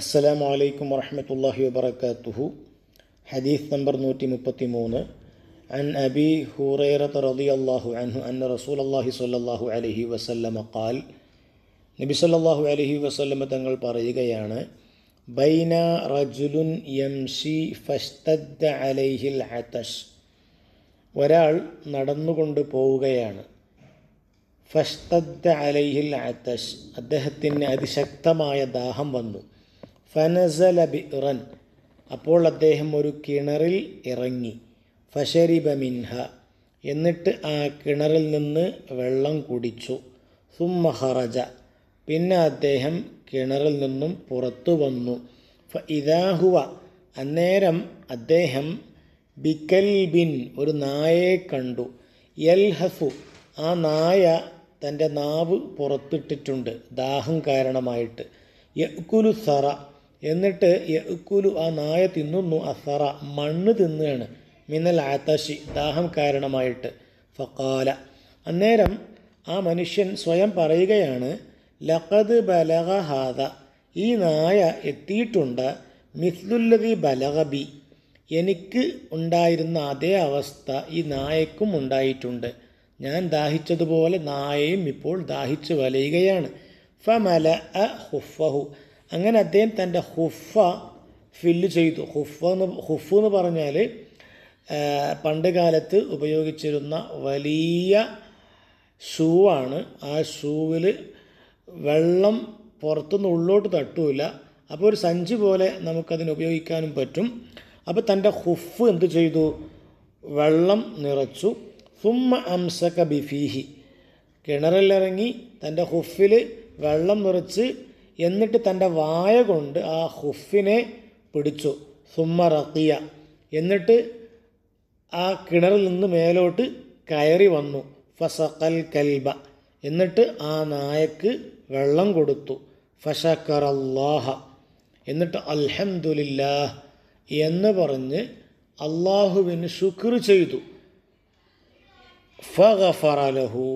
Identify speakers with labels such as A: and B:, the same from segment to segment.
A: അസ്സലാമു അലൈക്കും വറഹമത്തല്ലാഹി വബർക്കാത്തുഹു ഹദീസ് നമ്പർ നൂറ്റി മുപ്പത്തി മൂന്ന് അൻ അബി ഹുറൈറത്ത് റതി അള്ളാഹു അൻഹു അൻ റസൂൽ അള്ളാഹി സല്ലാഹു അലഹി വസല്ലമ ഖാൽ നബി സല്ലാഹു അലഹി വസല്ലമ തങ്ങൾ പറയുകയാണ് ബൈന റജുലുൻ സി ഫസ്തദ് അലൈഹിൽ അതഷ് ഒരാൾ നടന്നുകൊണ്ട് പോവുകയാണ് ഫസ്തദ് അലൈഹിൽ അതഷ് അദ്ദേഹത്തിന് അതിശക്തമായ ദാഹം വന്നു ഫനസല ബിറൻ അപ്പോൾ അദ്ദേഹം ഒരു കിണറിൽ ഇറങ്ങി ഫഷരിബ മിൻഹ എന്നിട്ട് ആ കിണറിൽ നിന്ന് വെള്ളം കുടിച്ചു മഹറജ പിന്നെ അദ്ദേഹം കിണറിൽ നിന്നും പുറത്തു വന്നു ഫ ഇതാഹുവ അന്നേരം അദ്ദേഹം ബിക്കൽബിൻ ഒരു നായയെ കണ്ടു യൽഹസു ആ നായ തൻ്റെ നാവ് പുറത്തിട്ടിട്ടുണ്ട് ദാഹം കാരണമായിട്ട് യക്കുലു സറ എന്നിട്ട് യക്കുലു ആ നായ തിന്നുന്നു അസറ മണ്ണ് തിന്നുകയാണ് മിന്നൽ ആത്തശി ദാഹം കാരണമായിട്ട് ഫക്കാല അന്നേരം ആ മനുഷ്യൻ സ്വയം പറയുകയാണ് ലഖദ് ബലഗ ഹാദ ഈ നായ എത്തിയിട്ടുണ്ട് മിസ്ലുല്ലതി ബലഹബി എനിക്ക് ഉണ്ടായിരുന്ന അതേ അവസ്ഥ ഈ നായക്കും ഉണ്ടായിട്ടുണ്ട് ഞാൻ ദാഹിച്ചതുപോലെ നായയും ഇപ്പോൾ ദാഹിച്ചു വലയുകയാണ് ഫമല അ ഹുഫഹു അങ്ങനെ അദ്ദേഹം തൻ്റെ ഹുഫ ഫില്ല് ചെയ്തു ഹുഫ എന്ന് ഹുഫ എന്ന് പറഞ്ഞാൽ പണ്ട് കാലത്ത് ഉപയോഗിച്ചിരുന്ന വലിയ ഷൂ ആണ് ആ ഷൂവിൽ വെള്ളം പുറത്തുനിന്ന് ഉള്ളോട്ട് തട്ടൂല അപ്പോൾ ഒരു സഞ്ചി പോലെ നമുക്കതിന് ഉപയോഗിക്കാനും പറ്റും അപ്പോൾ തൻ്റെ ഹുഫ് എന്ത് ചെയ്തു വെള്ളം നിറച്ചു സുമ്മ അംസക ബിഫീഹി കിണറിലിറങ്ങി തൻ്റെ ഹുഫിൽ വെള്ളം നിറച്ച് എന്നിട്ട് തൻ്റെ വായ കൊണ്ട് ആ ഹുഫിനെ പിടിച്ചു സുമ്മ റക്കിയ എന്നിട്ട് ആ കിണറിൽ നിന്ന് മേലോട്ട് കയറി വന്നു ഫസഖൽ കൽബ എന്നിട്ട് ആ നായക്ക് വെള്ളം കൊടുത്തു ഫഷക്കർ അല്ലാഹ എന്നിട്ട് അൽഹംദുലില്ലാഹ് എന്ന് പറഞ്ഞ് അള്ളാഹുവിന് ശുക്ർ ചെയ്തു ഫറലഹു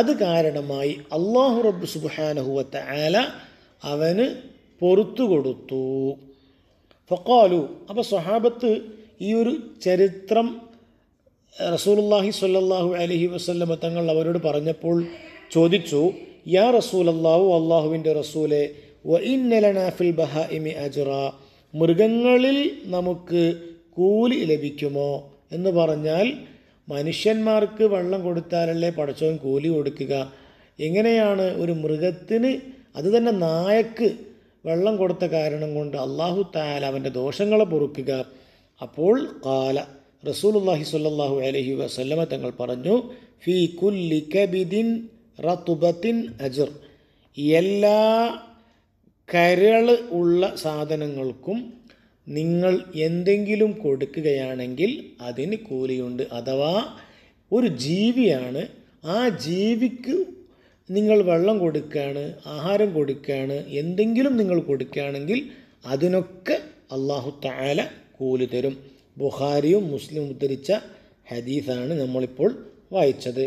A: അത് കാരണമായി അള്ളാഹു റബ്ബ് സുബാനഹുവത്ത ആല അവന് പൊറത്തു കൊടുത്തു ഫക്കാലു അപ്പോൾ സ്വഹാബത്ത് ഈ ഒരു ചരിത്രം റസൂലുല്ലാഹി സ്വല്ലല്ലാഹു അലഹി വസ്ല്ലമ തങ്ങൾ അവരോട് പറഞ്ഞപ്പോൾ ചോദിച്ചു യാ അള്ളാഹു അള്ളാഹുവിൻ്റെ റസൂലെ വ ബഹ ഇമി അജുറ മൃഗങ്ങളിൽ നമുക്ക് കൂലി ലഭിക്കുമോ എന്ന് പറഞ്ഞാൽ മനുഷ്യന്മാർക്ക് വെള്ളം കൊടുത്താലല്ലേ പടച്ചവൻ കൂലി കൊടുക്കുക എങ്ങനെയാണ് ഒരു മൃഗത്തിന് അത് തന്നെ നായക്ക് വെള്ളം കൊടുത്ത കാരണം കൊണ്ട് അള്ളാഹു താല അവൻ്റെ ദോഷങ്ങളെ പൊറുക്കുക അപ്പോൾ കാല റസൂലുള്ളാഹി സ്വല്ലല്ലാഹു അലഹി വസല്ലമ തങ്ങൾ പറഞ്ഞു ഫീ കുല്ലി കബിദിൻ റത്തുബത്തിൻ അജർ എല്ലാ കരള് ഉള്ള സാധനങ്ങൾക്കും നിങ്ങൾ എന്തെങ്കിലും കൊടുക്കുകയാണെങ്കിൽ അതിന് കൂലിയുണ്ട് അഥവാ ഒരു ജീവിയാണ് ആ ജീവിക്ക് നിങ്ങൾ വെള്ളം കൊടുക്കുകയാണ് ആഹാരം കൊടുക്കുകയാണ് എന്തെങ്കിലും നിങ്ങൾ കൊടുക്കുകയാണെങ്കിൽ അതിനൊക്കെ അള്ളാഹു താല കൂലി തരും ബുഹാരിയും മുസ്ലിം ഉദ്ധരിച്ച ഹദീസാണ് നമ്മളിപ്പോൾ വായിച്ചത്